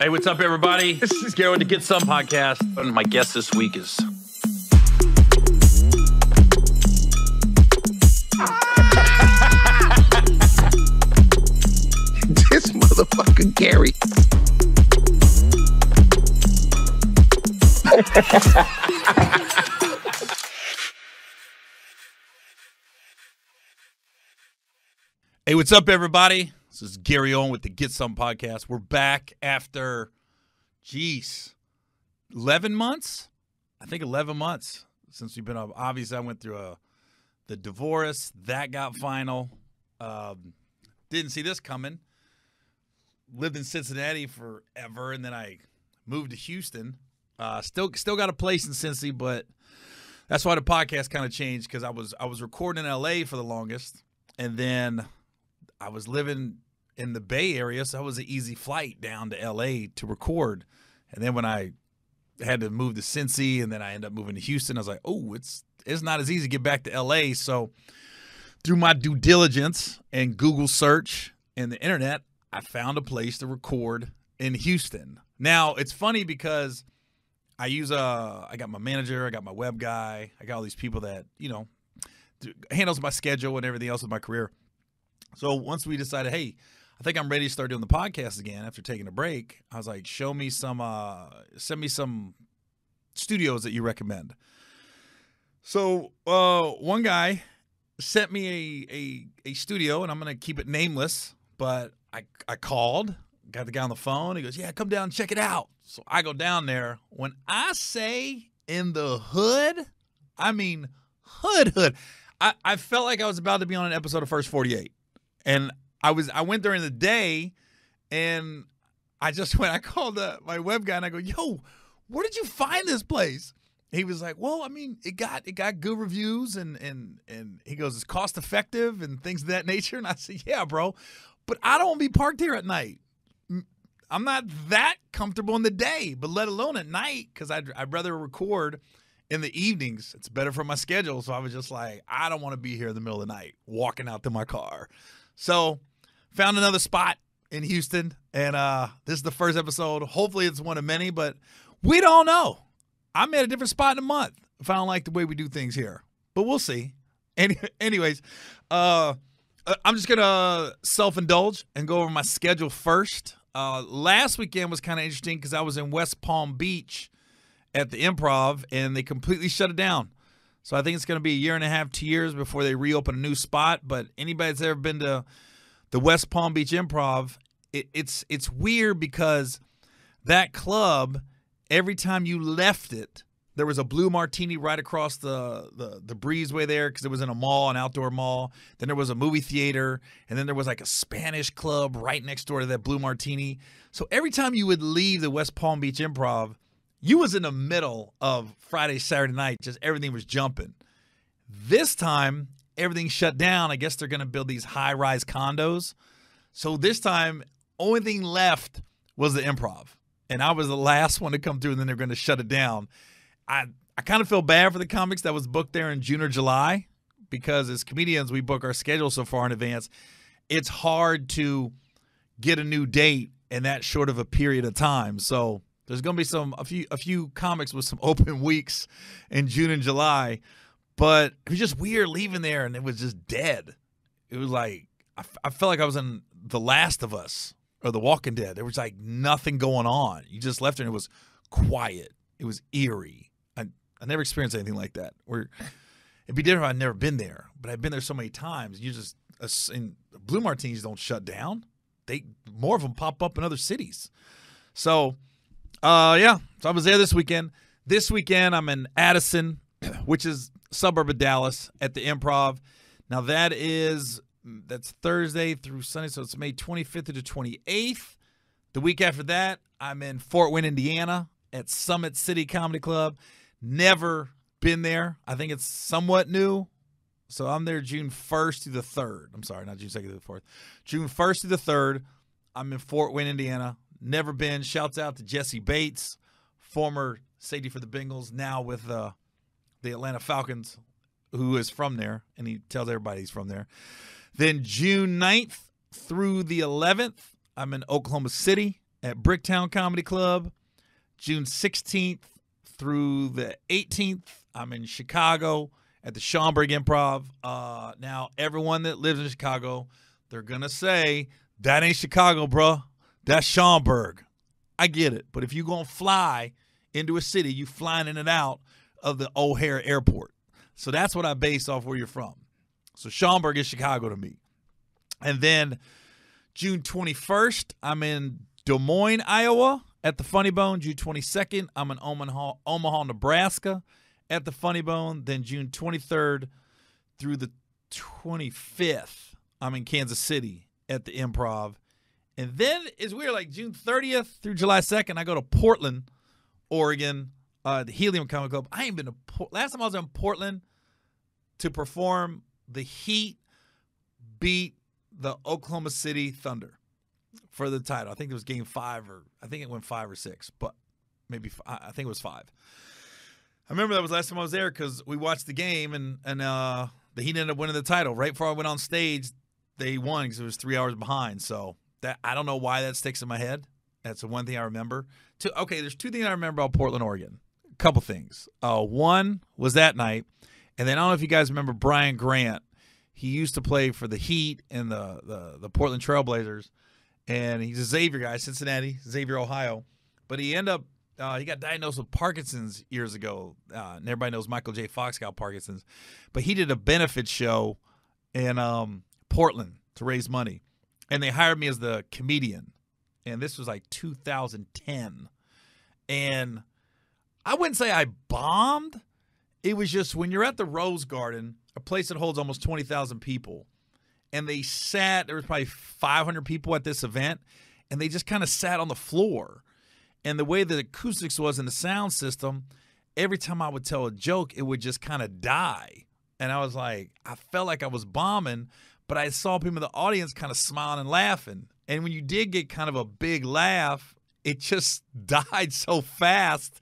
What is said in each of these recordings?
Hey, what's up, everybody? This is Gary with the Get Some podcast, and my guest this week is. this motherfucking Gary. hey, what's up, everybody? This is Gary Owen with the Get Some podcast. We're back after, geez, 11 months? I think 11 months since we've been up. Obviously, I went through a, uh, the divorce. That got final. Um, didn't see this coming. Lived in Cincinnati forever, and then I moved to Houston. Uh, still, still got a place in Cincy, but that's why the podcast kind of changed because I was I was recording in L.A. for the longest, and then I was living in the Bay Area, so it was an easy flight down to LA to record. And then when I had to move to Cincy, and then I ended up moving to Houston, I was like, oh, it's it's not as easy to get back to LA. So through my due diligence and Google search and the internet, I found a place to record in Houston. Now it's funny because I use a uh, I got my manager, I got my web guy, I got all these people that you know handles my schedule and everything else with my career. So once we decided, hey, I think I'm ready to start doing the podcast again after taking a break, I was like, show me some, uh, send me some studios that you recommend. So uh, one guy sent me a, a, a studio, and I'm going to keep it nameless, but I, I called, got the guy on the phone. He goes, yeah, come down and check it out. So I go down there. When I say in the hood, I mean hood hood. I, I felt like I was about to be on an episode of First 48. And I was I went during the day, and I just went. I called my web guy and I go, "Yo, where did you find this place?" He was like, "Well, I mean, it got it got good reviews, and and and he goes, it's cost effective and things of that nature." And I said, "Yeah, bro, but I don't want to be parked here at night. I'm not that comfortable in the day, but let alone at night, because I'd, I'd rather record." in the evenings. It's better for my schedule. So I was just like, I don't want to be here in the middle of the night walking out to my car. So found another spot in Houston, and uh, this is the first episode. Hopefully, it's one of many, but we don't know. I'm at a different spot in a month if I don't like the way we do things here, but we'll see. Any, anyways, uh, uh, I'm just gonna uh, self indulge and go over my schedule first. Uh, last weekend was kind of interesting because I was in West Palm Beach at the Improv, and they completely shut it down. So I think it's going to be a year and a half, two years before they reopen a new spot. But anybody that's ever been to the West Palm Beach Improv, it, it's it's weird because that club, every time you left it, there was a blue martini right across the the, the breezeway there because it was in a mall, an outdoor mall. Then there was a movie theater, and then there was like a Spanish club right next door to that blue martini. So every time you would leave the West Palm Beach Improv, you was in the middle of Friday, Saturday night, just everything was jumping. This time, everything shut down. I guess they're going to build these high rise condos. So this time, only thing left was the improv. And I was the last one to come through, and then they're going to shut it down. I, I kind of feel bad for the comics that was booked there in June or July because as comedians, we book our schedule so far in advance. It's hard to get a new date in that short of a period of time. So there's going to be some a few a few comics with some open weeks in June and July, but it was just weird leaving there, and it was just dead. It was like I, I felt like I was in The Last of Us or The Walking Dead. There was like nothing going on. You just left and it was quiet. It was eerie. I I never experienced anything like that. Where it'd be different if I'd never been there, but I've been there so many times. You just and blue martinis don't shut down. They more of them pop up in other cities, so uh, yeah. So I was there this weekend. This weekend I'm in Addison, which is suburb of Dallas, at the Improv. Now that is that's Thursday through Sunday, so it's May 25th to 28th. The week after that, I'm in Fort Wayne, Indiana, at Summit City Comedy Club. Never been there. I think it's somewhat new. So I'm there June 1st to the 3rd. I'm sorry, not June 2nd to the 4th. June 1st to the 3rd. I'm in Fort Wayne, Indiana never been. Shouts out to Jesse Bates, former safety for the Bengals, now with uh, the Atlanta Falcons, who is from there, and he tells everybody he's from there. Then June 9th through the 11th, I'm in Oklahoma City at Bricktown Comedy Club. June 16th through the 18th, I'm in Chicago at the Schaumburg Improv. Uh, now, everyone that lives in Chicago, they're going to say, that ain't Chicago, bruh. That's Schaumburg. I get it. But if you're going to fly into a city, you are flying in and out of the O'Hare Airport. So that's what I base off where you're from. So Schaumburg is Chicago to me. And then June 21st, I'm in Des Moines, Iowa at the Funny Bone. June 22nd, I'm in Omaha, Omaha, Nebraska at the Funny Bone. Then June 23rd through the 25th, I'm in Kansas City at the Improv. And then it's we're like June 30th through July 2nd, I go to Portland, Oregon, uh, the Helium Comic Club. I ain't been to Port- last time I was in Portland to perform the Heat beat the Oklahoma City Thunder for the title. I think it was game five or I think it went five or six, but maybe I think it was five. I remember that was last time I was there because we watched the game and and uh, the Heat ended up winning the title. Right before I went on stage, they won because it was three hours behind. So that I don't know why that sticks in my head. That's the one thing I remember. Two, okay, there's two things I remember about Portland, Oregon. A couple things. Uh, one was that night, and then I don't know if you guys remember Brian Grant. He used to play for the Heat and the the, the Portland Trailblazers, and he's a Xavier guy, Cincinnati, Xavier, Ohio. But he ended up uh, he got diagnosed with Parkinson's years ago. Uh, and everybody knows Michael J. Fox got Parkinson's, but he did a benefit show in um, Portland to raise money and they hired me as the comedian. And this was like 2010. And I wouldn't say I bombed. It was just when you're at the Rose Garden, a place that holds almost 20,000 people, and they sat, there was probably 500 people at this event, and they just kind of sat on the floor. And the way the acoustics was in the sound system, every time I would tell a joke, it would just kind of die. And I was like, I felt like I was bombing but I saw people in the audience kind of smiling and laughing. And when you did get kind of a big laugh, it just died so fast.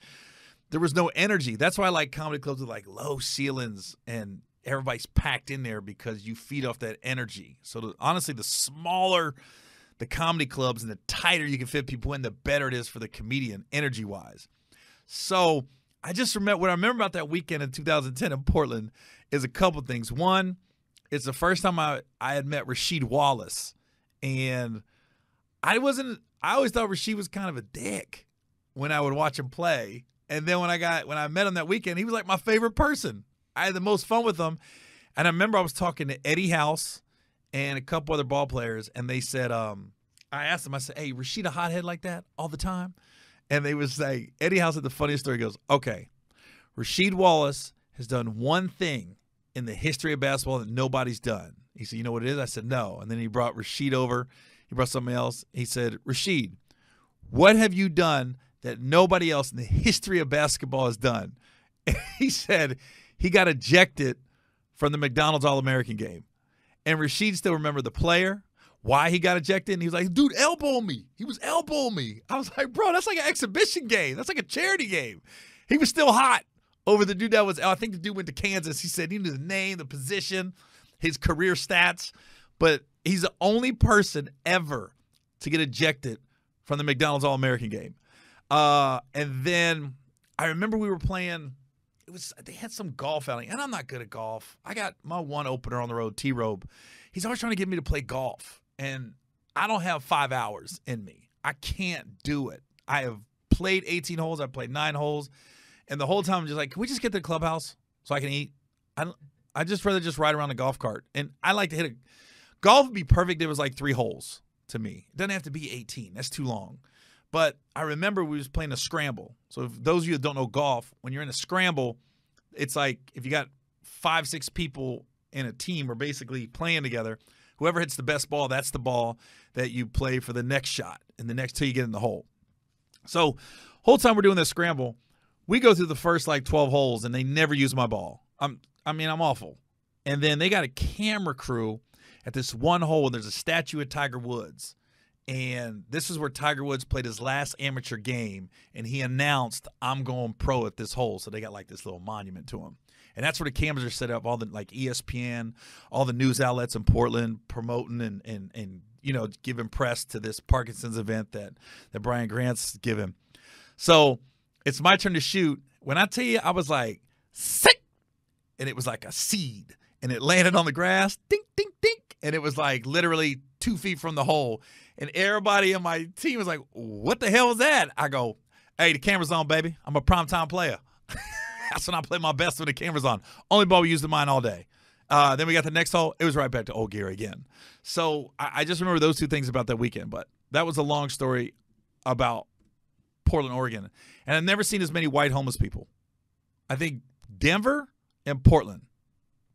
There was no energy. That's why I like comedy clubs with like low ceilings and everybody's packed in there because you feed off that energy. So the, honestly, the smaller the comedy clubs and the tighter you can fit people in, the better it is for the comedian energy wise. So I just remember what I remember about that weekend in 2010 in Portland is a couple things. One, it's the first time I, I had met Rasheed Wallace. And I wasn't I always thought Rasheed was kind of a dick when I would watch him play. And then when I got when I met him that weekend, he was like my favorite person. I had the most fun with him. And I remember I was talking to Eddie House and a couple other ball players, and they said, um, I asked them, I said, Hey, Rasheed a hothead like that all the time? And they would say, Eddie House had the funniest story. He goes, Okay, Rasheed Wallace has done one thing in the history of basketball that nobody's done. He said, You know what it is? I said, No. And then he brought Rashid over. He brought somebody else. He said, Rashid, what have you done that nobody else in the history of basketball has done? And he said, He got ejected from the McDonald's All American game. And Rashid still remembered the player, why he got ejected. And he was like, dude, elbow me. He was elbow me. I was like, bro, that's like an exhibition game. That's like a charity game. He was still hot over the dude that was, I think the dude went to Kansas. He said he knew the name, the position, his career stats, but he's the only person ever to get ejected from the McDonald's All American game. Uh, and then I remember we were playing. It was they had some golf outing, and I'm not good at golf. I got my one opener on the road, T Robe. He's always trying to get me to play golf, and I don't have five hours in me. I can't do it. I have played 18 holes. I played nine holes. And the whole time I'm just like, can we just get to the clubhouse so I can eat? I I just rather just ride around a golf cart. And I like to hit a golf would be perfect. It was like three holes to me. It doesn't have to be 18. That's too long. But I remember we was playing a scramble. So those of you that don't know golf, when you're in a scramble, it's like if you got five, six people in a team are basically playing together. Whoever hits the best ball, that's the ball that you play for the next shot and the next till you get in the hole. So whole time we're doing this scramble, we go through the first like 12 holes and they never use my ball. I'm I mean, I'm awful. And then they got a camera crew at this one hole and there's a statue of Tiger Woods. And this is where Tiger Woods played his last amateur game and he announced, I'm going pro at this hole. So they got like this little monument to him. And that's where the cameras are set up, all the like ESPN, all the news outlets in Portland promoting and and and you know, giving press to this Parkinson's event that that Brian Grant's given. So it's my turn to shoot. When I tell you, I was like, sick. And it was like a seed. And it landed on the grass, dink, dink, dink. And it was like literally two feet from the hole. And everybody in my team was like, what the hell was that? I go, hey, the camera's on, baby. I'm a primetime player. That's when I play my best when the camera's on. Only ball we used in mine all day. Uh, then we got the next hole. It was right back to old gear again. So I, I just remember those two things about that weekend. But that was a long story about Portland, Oregon. And I've never seen as many white homeless people. I think Denver and Portland,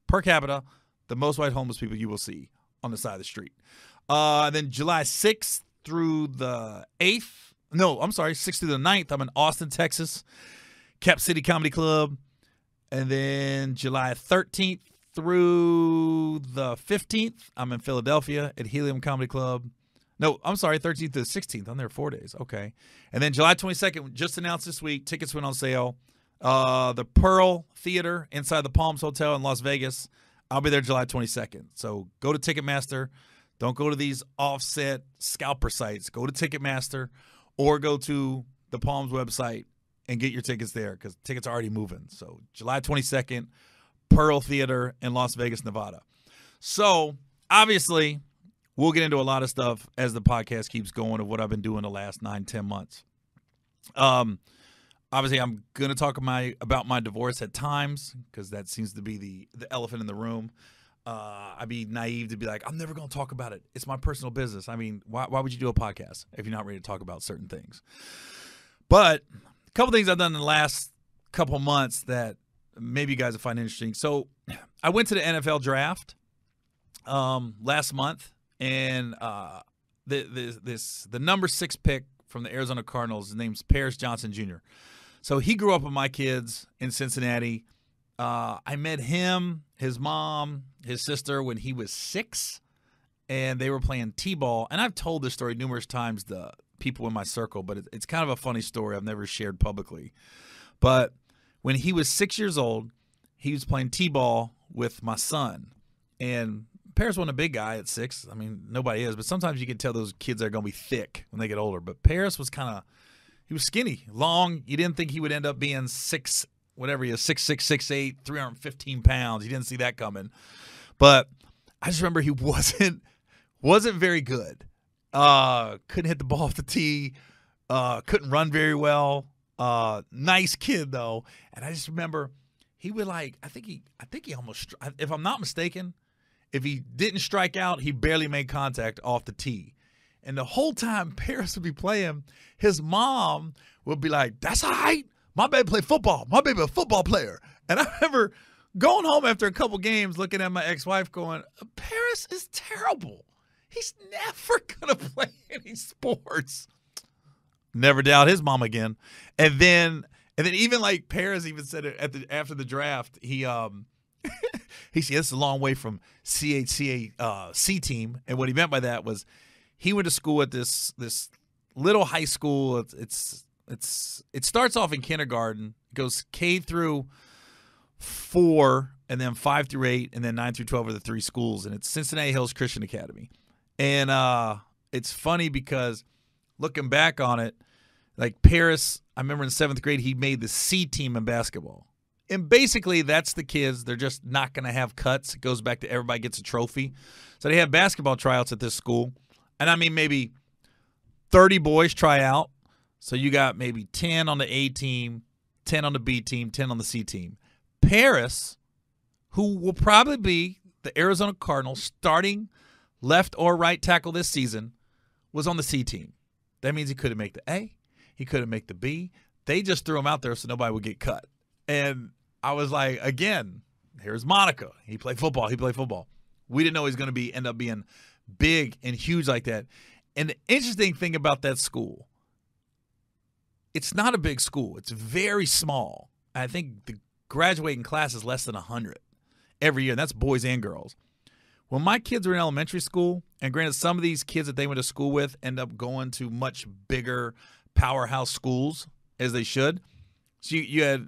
per capita, the most white homeless people you will see on the side of the street. Uh, then July 6th through the 8th. No, I'm sorry, 6th through the 9th. I'm in Austin, Texas, Cap City Comedy Club. And then July 13th through the 15th, I'm in Philadelphia at Helium Comedy Club. No, I'm sorry, 13th to the 16th. I'm there four days. Okay. And then July 22nd, just announced this week, tickets went on sale. Uh, the Pearl Theater inside the Palms Hotel in Las Vegas. I'll be there July 22nd. So go to Ticketmaster. Don't go to these offset scalper sites. Go to Ticketmaster or go to the Palms website and get your tickets there because tickets are already moving. So July 22nd, Pearl Theater in Las Vegas, Nevada. So obviously, we'll get into a lot of stuff as the podcast keeps going of what I've been doing the last nine, ten months. Um, obviously, I'm gonna talk my about my divorce at times because that seems to be the the elephant in the room. Uh, I'd be naive to be like, I'm never gonna talk about it. It's my personal business. I mean, why why would you do a podcast if you're not ready to talk about certain things? But a couple things I've done in the last couple months that maybe you guys will find interesting. So I went to the NFL draft um, last month and uh, the, the, this the number six pick from the Arizona Cardinals. His name's Paris Johnson Jr. So he grew up with my kids in Cincinnati. Uh, I met him, his mom, his sister when he was six, and they were playing t-ball. And I've told this story numerous times to people in my circle, but it, it's kind of a funny story I've never shared publicly. But when he was six years old, he was playing t-ball with my son, and Paris wasn't a big guy at six. I mean, nobody is, but sometimes you can tell those kids are going to be thick when they get older. But Paris was kind of, he was skinny, long. You didn't think he would end up being six, whatever he is, six, six, six, eight, 315 pounds. You didn't see that coming. But I just remember he wasn't, wasn't very good. Uh, couldn't hit the ball off the tee. Uh, couldn't run very well. Uh, nice kid though. And I just remember he would like, I think he, I think he almost, if I'm not mistaken, if he didn't strike out, he barely made contact off the tee. And the whole time Paris would be playing, his mom would be like, That's all right. My baby play football. My baby a football player. And I remember going home after a couple games looking at my ex-wife going, Paris is terrible. He's never gonna play any sports. Never doubt his mom again. And then and then even like Paris even said it at the after the draft, he um he said, this is a long way from CHCA uh, C team. And what he meant by that was he went to school at this this little high school. It's it's, it's it starts off in kindergarten, goes K through four, and then five through eight, and then nine through twelve are the three schools, and it's Cincinnati Hills Christian Academy. And uh, it's funny because looking back on it, like Paris, I remember in seventh grade he made the C team in basketball. And basically, that's the kids. They're just not going to have cuts. It goes back to everybody gets a trophy. So they have basketball tryouts at this school. And I mean, maybe 30 boys try out. So you got maybe 10 on the A team, 10 on the B team, 10 on the C team. Paris, who will probably be the Arizona Cardinals starting left or right tackle this season, was on the C team. That means he couldn't make the A, he couldn't make the B. They just threw him out there so nobody would get cut. And I was like, again, here's Monica. He played football. He played football. We didn't know he was going to be end up being big and huge like that. And the interesting thing about that school, it's not a big school. It's very small. I think the graduating class is less than 100 every year, and that's boys and girls. When my kids were in elementary school, and granted, some of these kids that they went to school with end up going to much bigger powerhouse schools as they should. So you, you had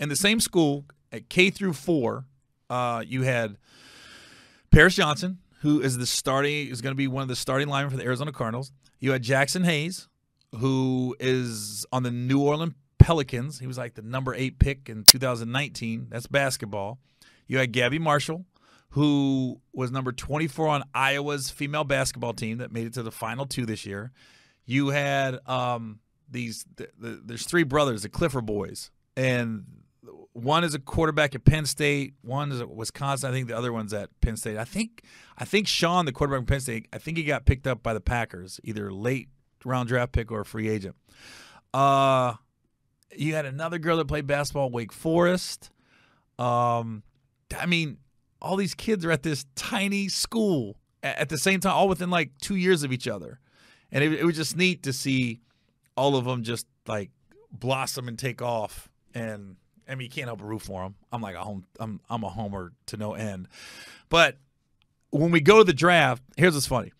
in the same school at K through four, uh, you had Paris Johnson, who is the starting is going to be one of the starting linemen for the Arizona Cardinals. You had Jackson Hayes, who is on the New Orleans Pelicans. He was like the number eight pick in 2019. That's basketball. You had Gabby Marshall, who was number 24 on Iowa's female basketball team that made it to the final two this year. You had um, these. The, the, there's three brothers, the Clifford boys, and one is a quarterback at Penn State, one is at Wisconsin. I think the other one's at Penn State. I think I think Sean, the quarterback at Penn State, I think he got picked up by the Packers, either late round draft pick or a free agent. Uh, you had another girl that played basketball, Wake Forest. Um, I mean, all these kids are at this tiny school at the same time, all within like two years of each other, and it, it was just neat to see all of them just like blossom and take off and I mean, you can't help but root for him. I'm like a home, I'm I'm a homer to no end. But when we go to the draft, here's what's funny.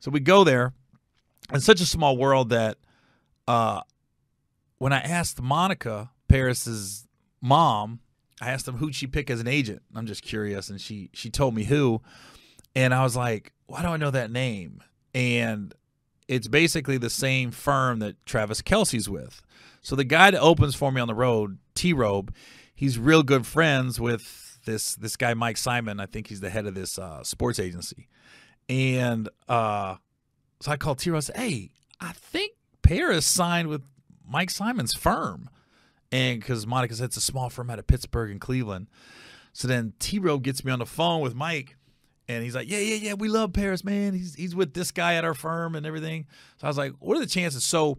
So we go there. in such a small world that uh, when I asked Monica Paris's mom, I asked them who'd she pick as an agent. I'm just curious, and she she told me who, and I was like, why do I know that name? And it's basically the same firm that Travis Kelsey's with. So the guy that opens for me on the road T Robe, he's real good friends with this this guy Mike Simon. I think he's the head of this uh, sports agency, and uh, so I called T Robe. Hey, I think Paris signed with Mike Simon's firm, and because Monica said it's a small firm out of Pittsburgh and Cleveland. So then T Robe gets me on the phone with Mike. And he's like, yeah, yeah, yeah, we love Paris, man. He's he's with this guy at our firm and everything. So I was like, what are the chances? So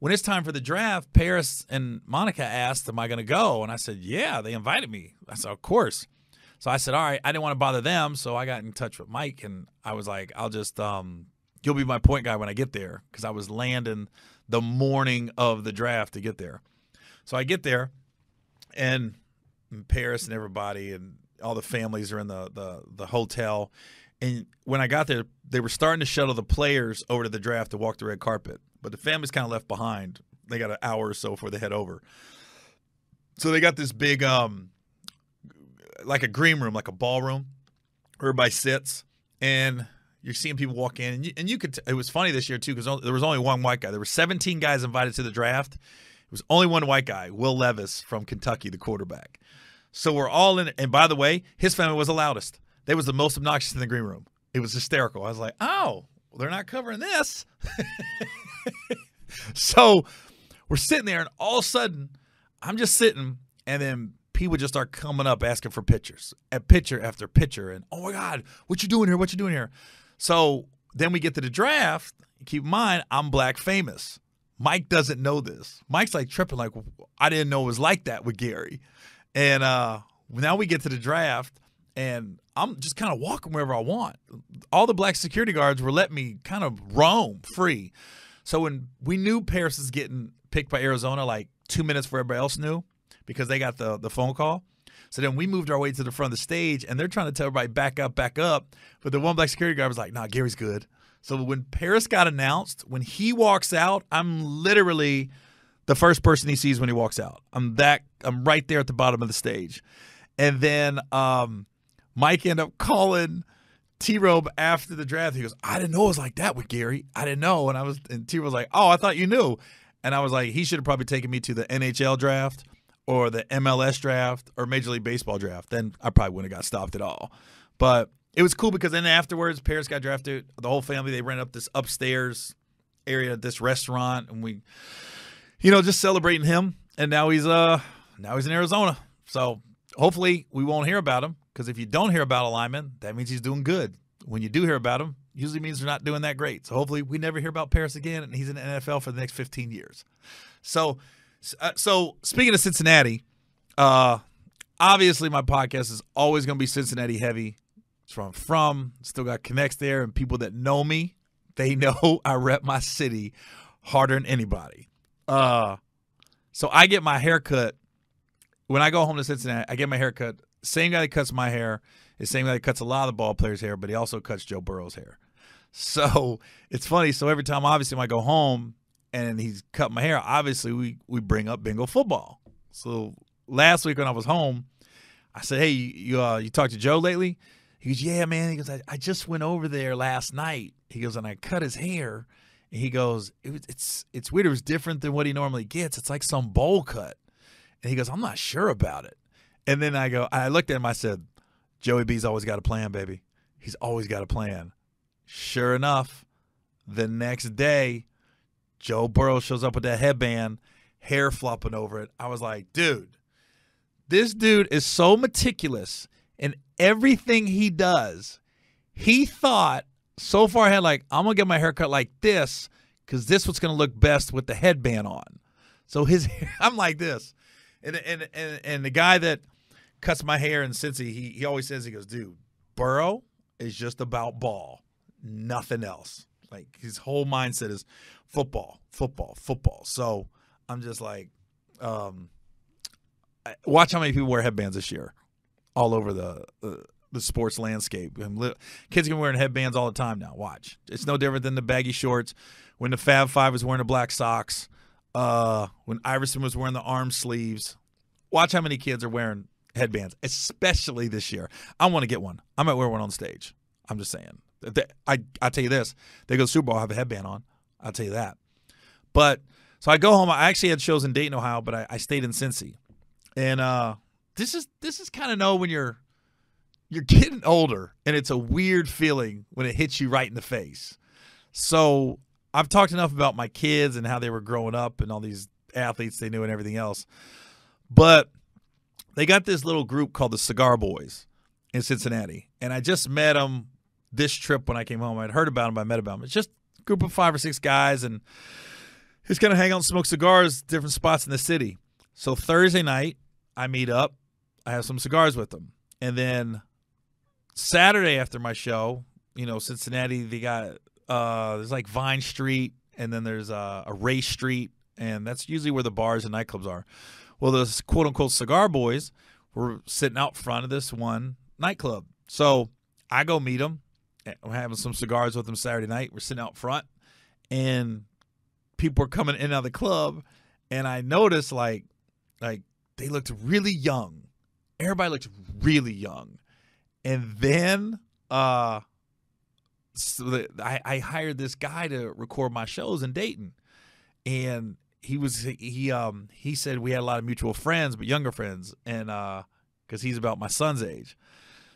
when it's time for the draft, Paris and Monica asked, Am I going to go? And I said, Yeah, they invited me. I said, Of course. So I said, All right, I didn't want to bother them. So I got in touch with Mike and I was like, I'll just, um, you'll be my point guy when I get there because I was landing the morning of the draft to get there. So I get there and Paris and everybody and all the families are in the, the, the hotel. And when I got there, they were starting to shuttle the players over to the draft to walk the red carpet but the family's kind of left behind. They got an hour or so before they head over. So they got this big, um, like a green room, like a ballroom. Where everybody sits, and you're seeing people walk in, and you, and you could. T- it was funny this year too because there was only one white guy. There were 17 guys invited to the draft. It was only one white guy, Will Levis from Kentucky, the quarterback. So we're all in. And by the way, his family was the loudest. They was the most obnoxious in the green room. It was hysterical. I was like, oh, well, they're not covering this. so we're sitting there, and all of a sudden, I'm just sitting, and then people would just start coming up asking for pictures, at picture after picture, and oh my God, what you doing here? What you doing here? So then we get to the draft. Keep in mind, I'm black famous. Mike doesn't know this. Mike's like tripping, like I didn't know it was like that with Gary. And uh, now we get to the draft, and I'm just kind of walking wherever I want. All the black security guards were letting me kind of roam free. So when we knew Paris is getting picked by Arizona, like two minutes before everybody else knew, because they got the the phone call. So then we moved our way to the front of the stage, and they're trying to tell everybody back up, back up. But the one black security guard was like, "Nah, Gary's good." So when Paris got announced, when he walks out, I'm literally the first person he sees when he walks out. I'm that. I'm right there at the bottom of the stage, and then um, Mike ended up calling T Robe after the draft, he goes, I didn't know it was like that with Gary. I didn't know. And I was and T Robe was like, Oh, I thought you knew. And I was like, he should have probably taken me to the NHL draft or the MLS draft or Major League Baseball draft. Then I probably wouldn't have got stopped at all. But it was cool because then afterwards, Paris got drafted. The whole family, they rented up this upstairs area, this restaurant, and we, you know, just celebrating him. And now he's uh now he's in Arizona. So hopefully we won't hear about him because if you don't hear about a lineman, that means he's doing good. When you do hear about him, usually means they're not doing that great. So hopefully we never hear about Paris again, and he's in the NFL for the next 15 years. So, uh, so speaking of Cincinnati, uh, obviously my podcast is always going to be Cincinnati heavy. It's where I'm from. Still got connects there, and people that know me, they know I rep my city harder than anybody. Uh, so I get my haircut when I go home to Cincinnati, I get my hair cut. Same guy that cuts my hair is same guy that cuts a lot of the ball players' hair, but he also cuts Joe Burrow's hair. So it's funny. So every time, obviously, when I go home and he's cut my hair, obviously we we bring up bingo football. So last week when I was home, I said, "Hey, you uh, you talked to Joe lately?" He goes, "Yeah, man." He goes, I, "I just went over there last night." He goes, "And I cut his hair." And he goes, it, "It's it's weird. It was different than what he normally gets. It's like some bowl cut." And he goes, I'm not sure about it. And then I go, I looked at him, I said, Joey B's always got a plan, baby. He's always got a plan. Sure enough, the next day, Joe Burrow shows up with that headband, hair flopping over it. I was like, dude, this dude is so meticulous in everything he does. He thought so far ahead, like, I'm going to get my haircut like this because this was going to look best with the headband on. So his, I'm like this. And and and, and the guy that cuts my hair in Cincy, he he always says he goes, dude, Burrow is just about ball, nothing else. Like his whole mindset is football, football, football. So I'm just like, um, watch how many people wear headbands this year, all over the. Uh, the sports landscape. kids can wear headbands all the time now. Watch. It's no different than the baggy shorts when the Fab Five was wearing the black socks uh, when Iverson was wearing the arm sleeves. Watch how many kids are wearing headbands, especially this year. I want to get one. I might wear one on stage. I'm just saying. I I tell you this, they go to the Super Bowl, I have a headband on. I'll tell you that. But so I go home. I actually had shows in Dayton, Ohio, but I, I stayed in Cincy. And uh, this is this is kind of know when you're you're getting older, and it's a weird feeling when it hits you right in the face. So I've talked enough about my kids and how they were growing up and all these athletes they knew and everything else. But they got this little group called the Cigar Boys in Cincinnati. And I just met them this trip when I came home. I'd heard about them, I met about them. It's just a group of five or six guys and just going to hang out and smoke cigars, different spots in the city. So Thursday night, I meet up, I have some cigars with them. And then Saturday after my show, you know, Cincinnati, they got uh, there's like Vine Street, and then there's uh, a Ray Street, and that's usually where the bars and nightclubs are. Well, the quote unquote cigar boys were sitting out front of this one nightclub. So I go meet them. Eh, we're having some cigars with them Saturday night. We're sitting out front, and people are coming in and out of the club, and I noticed like, like they looked really young. Everybody looked really young, and then uh, so I, I hired this guy to record my shows in Dayton, and he was he um he said we had a lot of mutual friends, but younger friends, and uh, because he's about my son's age,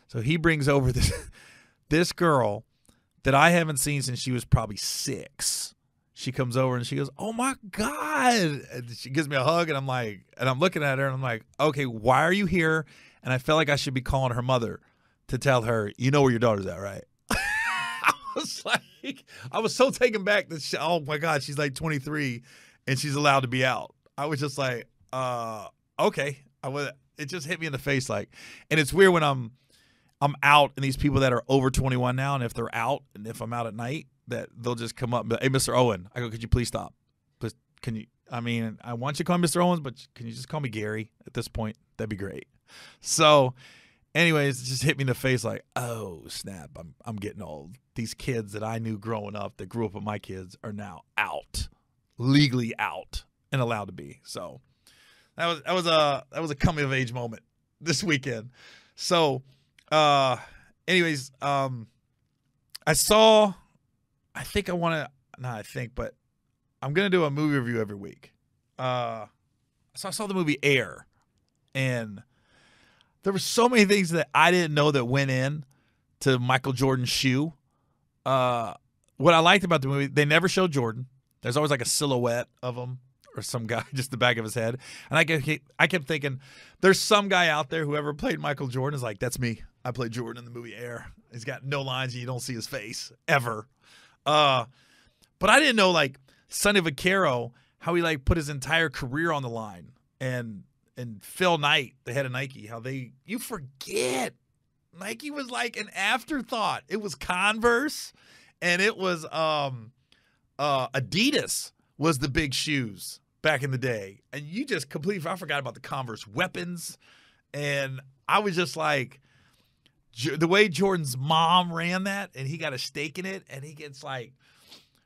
so he brings over this this girl that I haven't seen since she was probably six. She comes over and she goes, "Oh my god!" And she gives me a hug, and I'm like, and I'm looking at her, and I'm like, "Okay, why are you here?" And I felt like I should be calling her mother to tell her, "You know where your daughter's at, right?" was like, I was so taken back that she, oh my god, she's like 23 and she's allowed to be out. I was just like, uh, okay. I was. It just hit me in the face, like, and it's weird when I'm, I'm out and these people that are over 21 now, and if they're out and if I'm out at night, that they'll just come up. And be like, hey, Mr. Owen, I go, could you please stop? Please, can you? I mean, I want you to call me Mr. Owens, but can you just call me Gary at this point? That'd be great. So, anyways, it just hit me in the face like, oh snap, I'm I'm getting old these kids that I knew growing up that grew up with my kids are now out, legally out and allowed to be. So that was that was a that was a coming of age moment this weekend. So uh anyways, um I saw I think I want to not I think but I'm going to do a movie review every week. Uh so I saw the movie Air and there were so many things that I didn't know that went in to Michael Jordan's shoe uh, what I liked about the movie, they never showed Jordan. There's always like a silhouette of him or some guy, just the back of his head. And I kept, I kept thinking, there's some guy out there, who ever played Michael Jordan, is like, that's me. I played Jordan in the movie Air. He's got no lines and you don't see his face ever. Uh, but I didn't know, like, Sonny Vaccaro, how he, like, put his entire career on the line. And and Phil Knight, the head of Nike, how they, you forget Nike was like an afterthought. It was Converse and it was um uh Adidas was the big shoes back in the day. And you just completely I forgot about the Converse weapons and I was just like the way Jordan's mom ran that and he got a stake in it and he gets like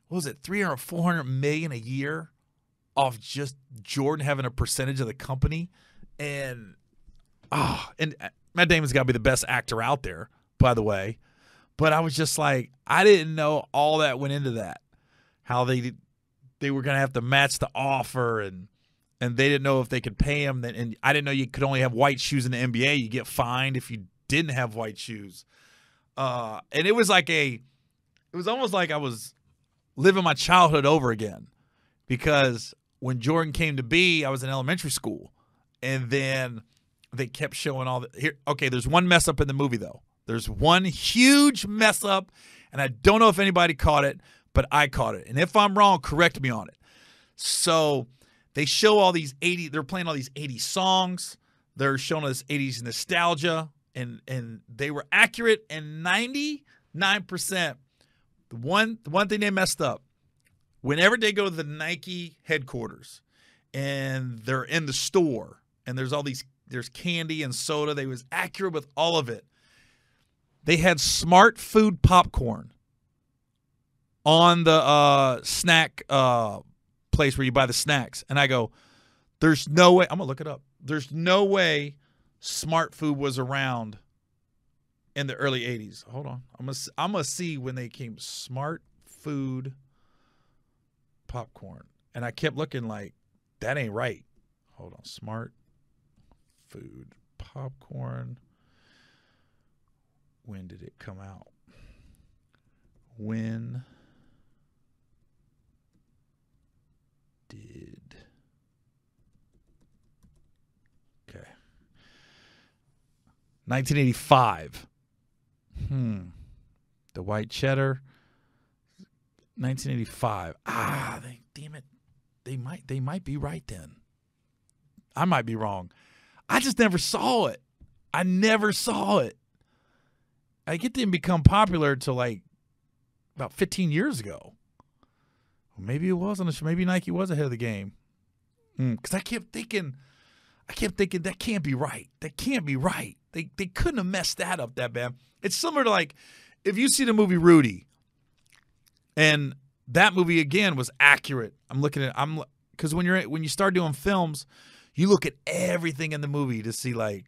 what was it 300 400 million a year off just Jordan having a percentage of the company and ah oh, and uh, Matt Damon's got to be the best actor out there, by the way. But I was just like, I didn't know all that went into that. How they they were going to have to match the offer and and they didn't know if they could pay him. And I didn't know you could only have white shoes in the NBA. You get fined if you didn't have white shoes. Uh, and it was like a, it was almost like I was living my childhood over again, because when Jordan came to be, I was in elementary school, and then they kept showing all the here. Okay, there's one mess up in the movie though. There's one huge mess up, and I don't know if anybody caught it, but I caught it. And if I'm wrong, correct me on it. So they show all these 80, they're playing all these 80 songs. They're showing us 80s nostalgia, and and they were accurate and 99%. The one the one thing they messed up, whenever they go to the Nike headquarters and they're in the store and there's all these there's candy and soda. They was accurate with all of it. They had smart food popcorn on the uh, snack uh, place where you buy the snacks. And I go, there's no way. I'm going to look it up. There's no way smart food was around in the early 80s. Hold on. I'm going to I'm gonna see when they came smart food popcorn. And I kept looking like, that ain't right. Hold on. Smart food. Popcorn. When did it come out? When did. Okay. 1985. Hmm. The white cheddar. 1985. Ah, they, damn it. They might they might be right then. I might be wrong. I just never saw it. I never saw it. Like it didn't become popular until like about 15 years ago. maybe it wasn't. Maybe Nike was ahead of the game. Because hmm, mm, I kept thinking, I kept thinking that can't be right. That can't be right. They they couldn't have messed that up that bad. It's similar to like if you see the movie Rudy, and that movie again was accurate. I'm looking at I'm because when you're when you start doing films, you look at everything in the movie to see like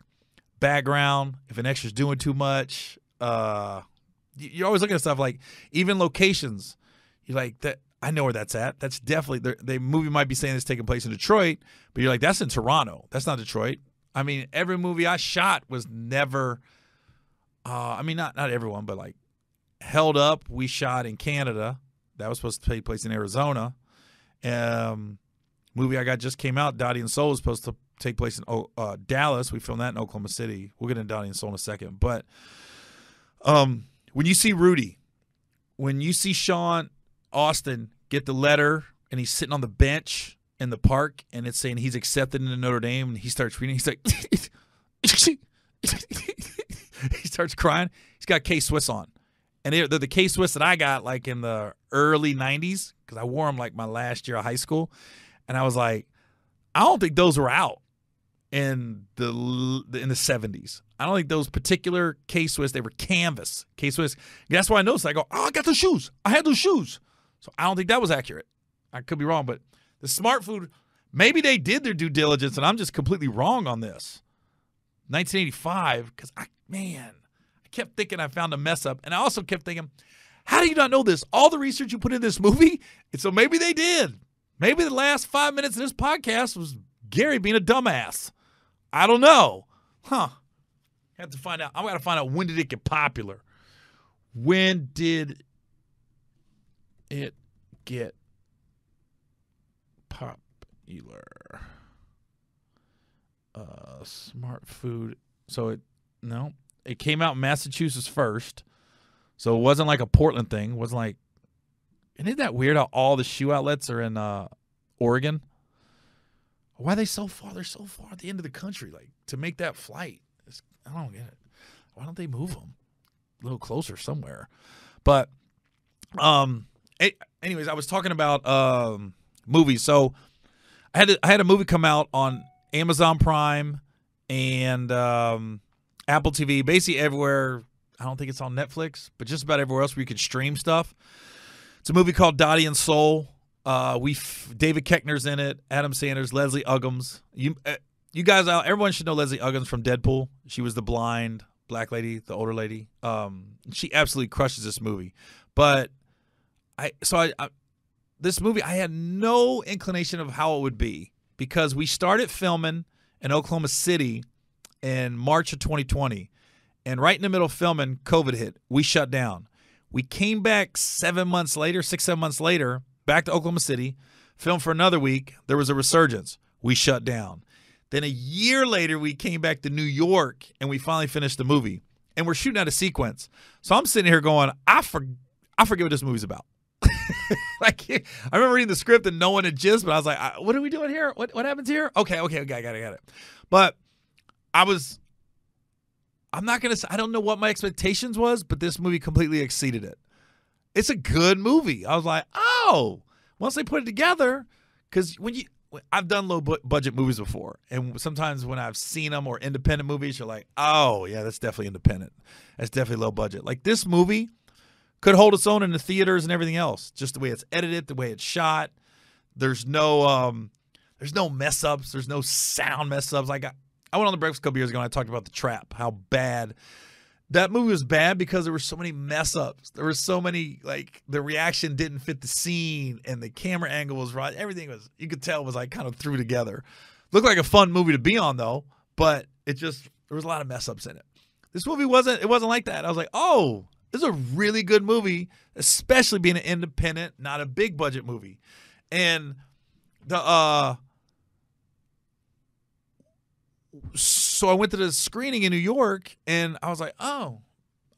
background, if an extra's doing too much. Uh, you're always looking at stuff like even locations. You're like that. I know where that's at. That's definitely the movie might be saying it's taking place in Detroit, but you're like that's in Toronto. That's not Detroit. I mean, every movie I shot was never. Uh, I mean, not not everyone, but like held up. We shot in Canada. That was supposed to take place in Arizona. Um, movie I got just came out, Dottie and Soul, is supposed to take place in oh, uh, Dallas. We filmed that in Oklahoma City. We'll get into Dottie and Soul in a second. But um, when you see Rudy, when you see Sean Austin get the letter and he's sitting on the bench in the park and it's saying he's accepted into Notre Dame and he starts reading, he's like, he starts crying. He's got K Swiss on. And they're, they're the K Swiss that I got like in the early 90s because I wore them like my last year of high school and I was like, I don't think those were out in the in the 70s. I don't think those particular K Swiss they were canvas K Swiss. That's why I noticed. I go, oh, I got those shoes. I had those shoes. So I don't think that was accurate. I could be wrong, but the smart food. Maybe they did their due diligence, and I'm just completely wrong on this. 1985, because I man, I kept thinking I found a mess up, and I also kept thinking, how do you not know this? All the research you put in this movie, and so maybe they did. Maybe the last five minutes of this podcast was Gary being a dumbass. I don't know. Huh. have to find out. I gotta find out when did it get popular. When did it get popular? Uh, smart food. So it no, it came out in Massachusetts first. So it wasn't like a Portland thing. It wasn't like and isn't that weird how all the shoe outlets are in uh, Oregon? Why are they so far? They're so far at the end of the country. Like to make that flight, I don't get it. Why don't they move them a little closer somewhere? But, um, it, anyways, I was talking about um movies. So I had a, I had a movie come out on Amazon Prime and um, Apple TV, basically everywhere. I don't think it's on Netflix, but just about everywhere else where you could stream stuff. It's a movie called Dottie and Soul. Uh, we David Keckner's in it. Adam Sanders, Leslie Uggams. You uh, you guys out. Everyone should know Leslie Uggams from Deadpool. She was the blind black lady, the older lady. Um, she absolutely crushes this movie. But I so I, I this movie I had no inclination of how it would be because we started filming in Oklahoma City in March of 2020. And right in the middle of filming, COVID hit. We shut down. We came back seven months later, six, seven months later, back to Oklahoma City, filmed for another week. There was a resurgence. We shut down. Then a year later, we came back to New York and we finally finished the movie. And we're shooting out a sequence. So I'm sitting here going, I, for- I forget what this movie's about. like I remember reading the script and no one had but I was like, "What are we doing here? What what happens here?" Okay, okay, okay, I got it, got it. But I was I'm not gonna. I don't know what my expectations was, but this movie completely exceeded it. It's a good movie. I was like, oh, once they put it together, because when you, I've done low budget movies before, and sometimes when I've seen them or independent movies, you're like, oh yeah, that's definitely independent. That's definitely low budget. Like this movie could hold its own in the theaters and everything else. Just the way it's edited, the way it's shot. There's no um, there's no mess ups. There's no sound mess ups. Like I went on the breakfast a couple years ago and I talked about The Trap, how bad that movie was bad because there were so many mess ups. There were so many like the reaction didn't fit the scene and the camera angle was right. Everything was you could tell was like kind of threw together. Looked like a fun movie to be on though, but it just there was a lot of mess ups in it. This movie wasn't it wasn't like that. I was like, oh, this is a really good movie, especially being an independent, not a big budget movie. And the uh so I went to the screening in New York, and I was like, oh,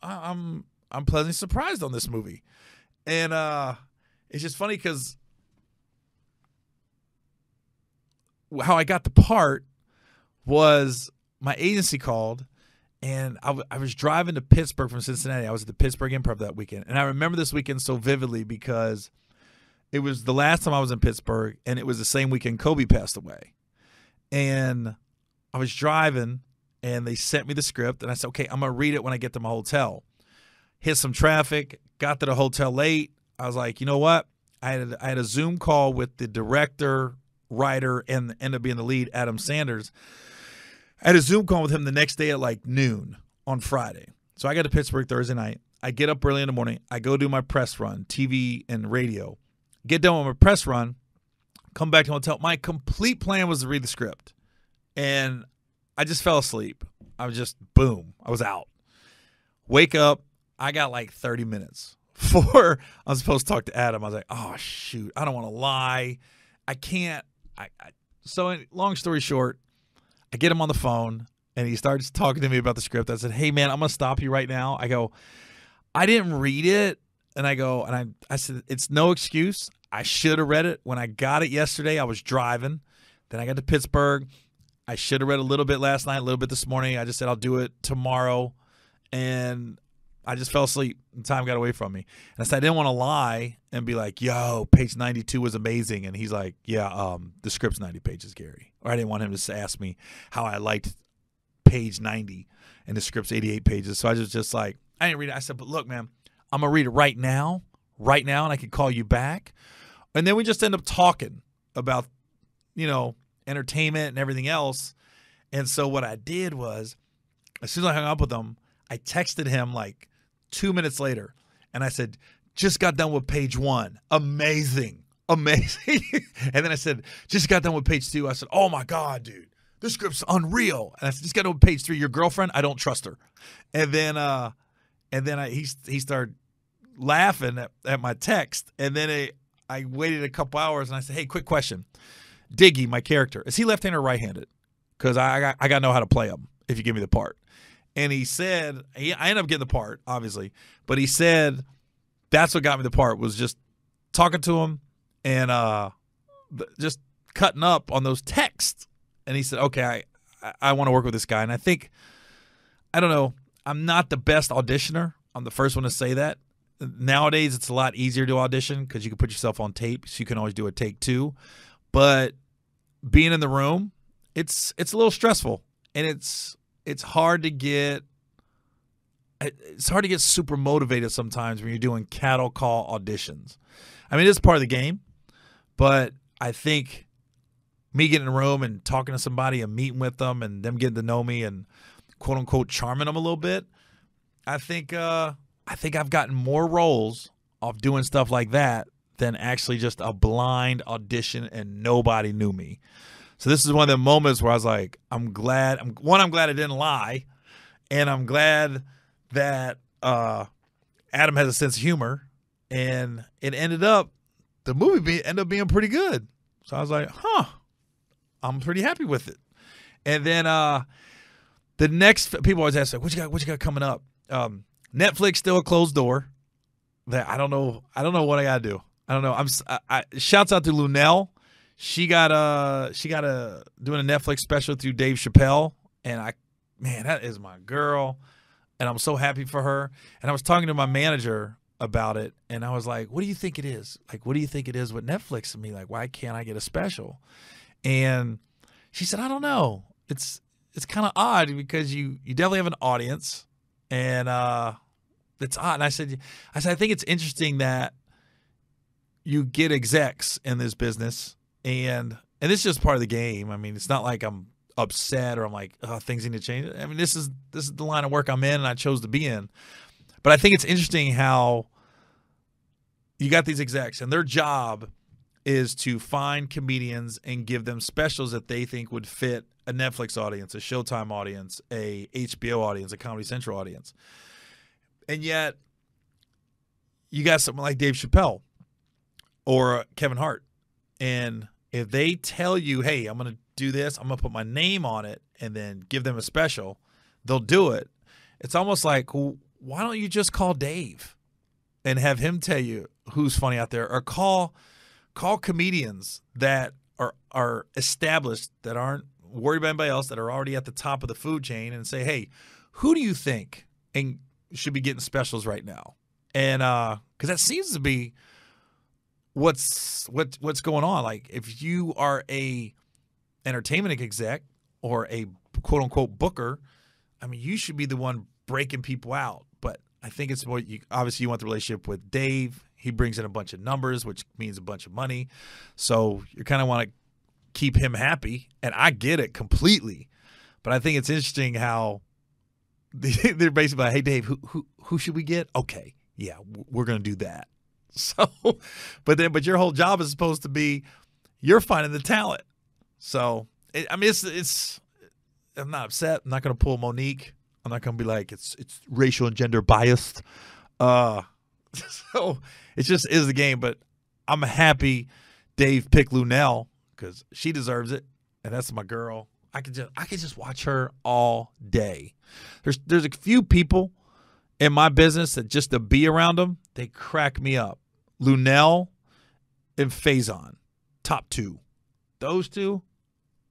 I'm I'm pleasantly surprised on this movie, and uh, it's just funny because how I got the part was my agency called and I, w- I was driving to Pittsburgh from Cincinnati. I was at the Pittsburgh Improv that weekend. And I remember this weekend so vividly because it was the last time I was in Pittsburgh and it was the same weekend Kobe passed away. And I was driving and they sent me the script and I said, okay, I'm gonna read it when I get to my hotel. Hit some traffic, got to the hotel late. I was like, you know what? I had a, I had a Zoom call with the director, writer, and end up being the lead, Adam Sanders. I had a Zoom call with him the next day at like noon on Friday. So I got to Pittsburgh Thursday night. I get up early in the morning. I go do my press run, TV and radio. Get done with my press run. Come back to the hotel. My complete plan was to read the script and I just fell asleep. I was just boom, I was out. Wake up, I got like 30 minutes for I was supposed to talk to Adam. I was like, oh shoot, I don't want to lie. I can't. I, I. so long story short, I get him on the phone and he starts talking to me about the script. I said, hey man, I'm gonna stop you right now. I go, I didn't read it. And I go, and I, I said, it's no excuse. I should have read it. When I got it yesterday, I was driving. Then I got to Pittsburgh. I should have read a little bit last night, a little bit this morning. I just said I'll do it tomorrow, and I just fell asleep. And time got away from me, and I said I didn't want to lie and be like, "Yo, page ninety-two was amazing," and he's like, "Yeah, um, the script's ninety pages, Gary." Or I didn't want him to ask me how I liked page ninety, and the script's eighty-eight pages. So I was just like, I didn't read it. I said, "But look, man, I'm gonna read it right now, right now, and I can call you back." And then we just end up talking about, you know, entertainment and everything else. And so what I did was, as soon as I hung up with him, I texted him like two minutes later, and I said, "Just got done with page one. Amazing, amazing." and then I said, "Just got done with page two. I said, "Oh my god, dude." This script's unreal, and I said, just got done with page three. Your girlfriend, I don't trust her. And then, uh, and then I, he he started laughing at, at my text, and then it, I waited a couple hours and I said, "Hey, quick question. Diggy, my character, is he left-handed or right-handed? Because I, I got I gotta know how to play him if you give me the part. And he said, he, I ended up getting the part, obviously, but he said that's what got me the part was just talking to him and uh, just cutting up on those texts. And he said, okay, I, I want to work with this guy. And I think, I don't know, I'm not the best auditioner. I'm the first one to say that. Nowadays, it's a lot easier to audition because you can put yourself on tape, so you can always do a take two but being in the room, it's it's a little stressful, and it's it's hard to get it's hard to get super motivated sometimes when you're doing cattle call auditions. I mean, it's part of the game, but I think me getting in the room and talking to somebody and meeting with them and them getting to know me and quote unquote charming them a little bit, I think uh, I think I've gotten more roles off doing stuff like that than actually just a blind audition and nobody knew me. So this is one of the moments where I was like, I'm glad. I'm one. I'm glad I didn't lie, and I'm glad that uh, Adam has a sense of humor. And it ended up the movie be, ended up being pretty good. So I was like, huh, I'm pretty happy with it. And then uh, the next people always ask like, what you got? What you got coming up? Um, Netflix still a closed door. That I don't know. I don't know what I gotta do. I don't know. I'm. I, I, shouts out to Lunell. She got a uh, she got a uh, doing a Netflix special through Dave Chappelle, and I, man, that is my girl, and I'm so happy for her. And I was talking to my manager about it, and I was like, "What do you think it is? Like, what do you think it is with Netflix and me? Like, why can't I get a special?" And she said, "I don't know. It's it's kind of odd because you you definitely have an audience, and uh, it's odd." And I said, "I said I think it's interesting that." you get execs in this business, and and this is just part of the game. I mean, it's not like I'm upset or I'm like oh, things need to change. I mean, this is this is the line of work I'm in and I chose to be in. But I think it's interesting how you got these execs and their job is to find comedians and give them specials that they think would fit a Netflix audience, a Showtime audience, a HBO audience, a Comedy Central audience. And yet you got someone like Dave Chappelle or Kevin Hart. And if they tell you, hey, I'm going to do this, I'm going to put my name on it and then give them a special, they'll do it. It's almost like, well, why don't you just call Dave and have him tell you who's funny out there or call call comedians that are are established that aren't worried about anybody else that are already at the top of the food chain and say, "Hey, who do you think and should be getting specials right now?" And uh cuz that seems to be what's what what's going on. Like if you are a entertainment exec or a quote unquote booker, I mean, you should be the one breaking people out. But I think it's what you obviously you want the relationship with Dave. He brings in a bunch of numbers, which means a bunch of money. So you kind of want to keep him happy, and I get it completely. But I think it's interesting how they're basically like, "Hey, Dave, who who who should we get? Okay, yeah, we're gonna do that." So, but then, but your whole job is supposed to be you're finding the talent. So, it, I mean, it's, it's, I'm not upset. I'm not going to pull Monique. I'm not going to be like, it's, it's racial and gender biased. Uh, so it just is the game, but I'm happy Dave picked Lunell because she deserves it. And that's my girl. I could just, I could just watch her all day. There's, there's a few people in my business that just to be around them, they crack me up. Lunel and Faison, top two. Those two,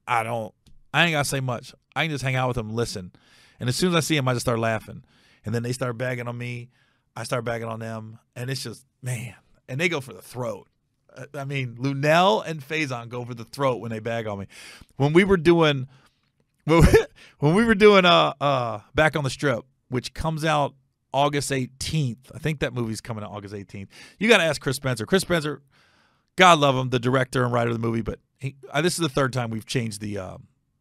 I don't. I ain't gotta say much. I can just hang out with them, listen, and as soon as I see them, I just start laughing, and then they start bagging on me. I start bagging on them, and it's just man. And they go for the throat. Uh, I mean, Lunel and Faison go for the throat when they bag on me. When we were doing, when we were doing uh uh back on the strip, which comes out August 18th. I think that movie's coming out August 18th. You got to ask Chris Spencer. Chris Spencer, God love him, the director and writer of the movie, but he, uh, this is the third time we've changed the uh,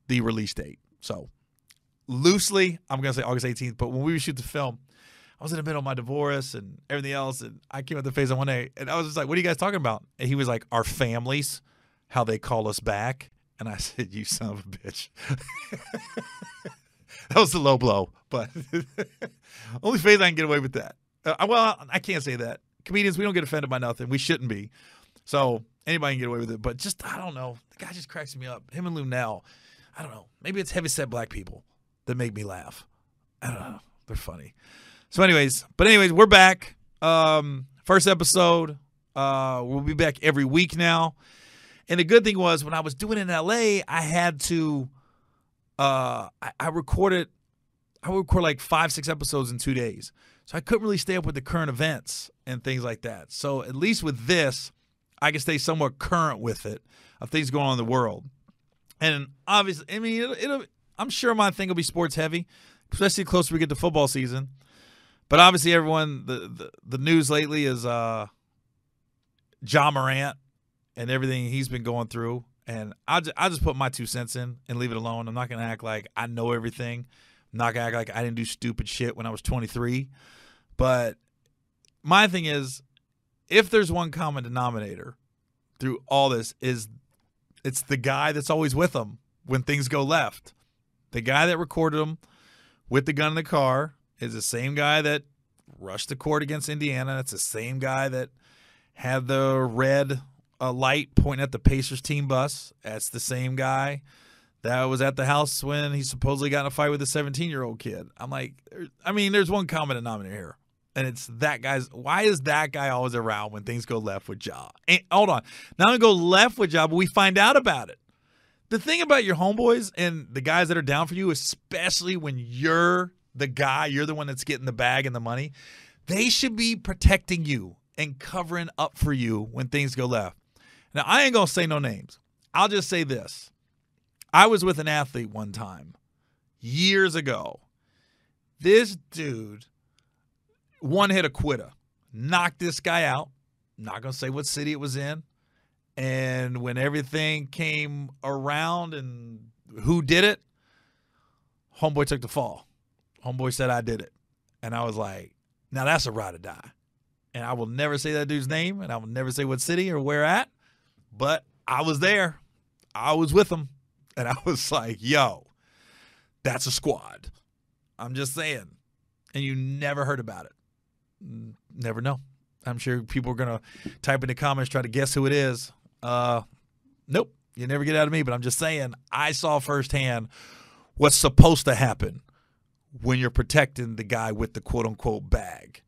the release date. So loosely, I'm going to say August 18th, but when we shoot the film, I was in the middle of my divorce and everything else, and I came up the phase on one day, and I was just like, what are you guys talking about? And he was like, our families, how they call us back. And I said, you son of a bitch. that was the low blow, but only can get away with that. Uh, well, I can't say that. Comedians, we don't get offended by nothing. We shouldn't be. So anybody can get away with it. But just I don't know. The guy just cracks me up. Him and Lou now. I don't know. Maybe it's heavy set black people that make me laugh. I don't know. They're funny. So, anyways, but anyways, we're back. Um, first episode. Uh, we'll be back every week now. And the good thing was when I was doing it in LA, I had to uh, I, I recorded, I would record like five, six episodes in two days. So I couldn't really stay up with the current events and things like that. So at least with this, I can stay somewhat current with it of things going on in the world. And obviously, I mean, it'll, it'll I'm sure my thing will be sports heavy, especially closer we get to football season. But obviously, everyone the the, the news lately is uh, John Morant and everything he's been going through. And I just, I just put my two cents in and leave it alone. I'm not going to act like I know everything. I'm not going to act like I didn't do stupid shit when I was 23. But my thing is, if there's one common denominator through all this is it's the guy that's always with them when things go left. The guy that recorded them with the gun in the car is the same guy that rushed the court against Indiana. It's the same guy that had the red a light pointing at the Pacers team bus. That's the same guy that was at the house when he supposedly got in a fight with a 17 year old kid. I'm like, I mean, there's one common denominator here. And it's that guy's. Why is that guy always around when things go left with job? And, hold on, not only go left with job, but we find out about it. The thing about your homeboys and the guys that are down for you, especially when you're the guy, you're the one that's getting the bag and the money, they should be protecting you and covering up for you when things go left. Now, I ain't going to say no names. I'll just say this. I was with an athlete one time years ago. This dude one hit a quitter, knocked this guy out. not going to say what city it was in. And when everything came around and who did it, Homeboy took the fall. Homeboy said, I did it. And I was like, now that's a ride or die. And I will never say that dude's name and I will never say what city or where at. But I was there. I was with them. And I was like, yo, that's a squad. I'm just saying. And you never heard about it. Never know. I'm sure people are going to type in the comments, try to guess who it is. Uh, nope. You never get out of me. But I'm just saying, I saw firsthand what's supposed to happen when you're protecting the guy with the quote unquote bag.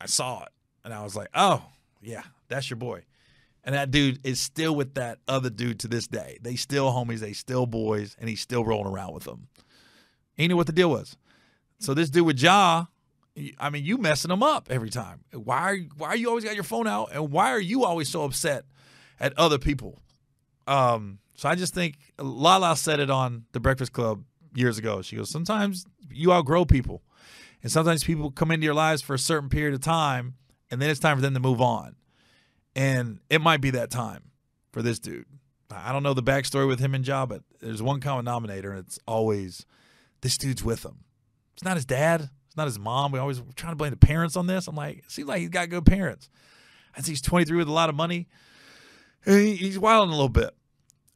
I saw it. And I was like, oh, yeah, that's your boy. And that dude is still with that other dude to this day. They still homies, they still boys, and he's still rolling around with them. He knew what the deal was. So this dude with Ja, I mean, you messing them up every time. Why are you, why are you always got your phone out, and why are you always so upset at other people? Um, so I just think Lala said it on the Breakfast Club years ago. She goes, sometimes you outgrow people, and sometimes people come into your lives for a certain period of time, and then it's time for them to move on. And it might be that time for this dude. I don't know the backstory with him and Ja, but there's one common denominator, and it's always this dude's with him. It's not his dad. It's not his mom. We always trying to blame the parents on this. I'm like, it seems like he's got good parents. I see he's 23 with a lot of money. He, he's wilding a little bit.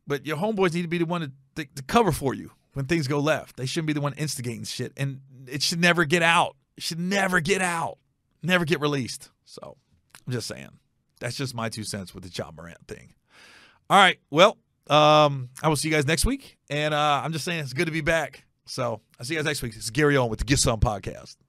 But your homeboys need to be the one to, to, to, cover for you when things go left. They shouldn't be the one instigating shit. And it should never get out. It should never get out. Never get released. So I'm just saying that's just my two cents with the John Morant thing. All right. Well, um, I will see you guys next week. And uh, I'm just saying it's good to be back. So I'll see you guys next week. It's Gary on with the Get Some Podcast.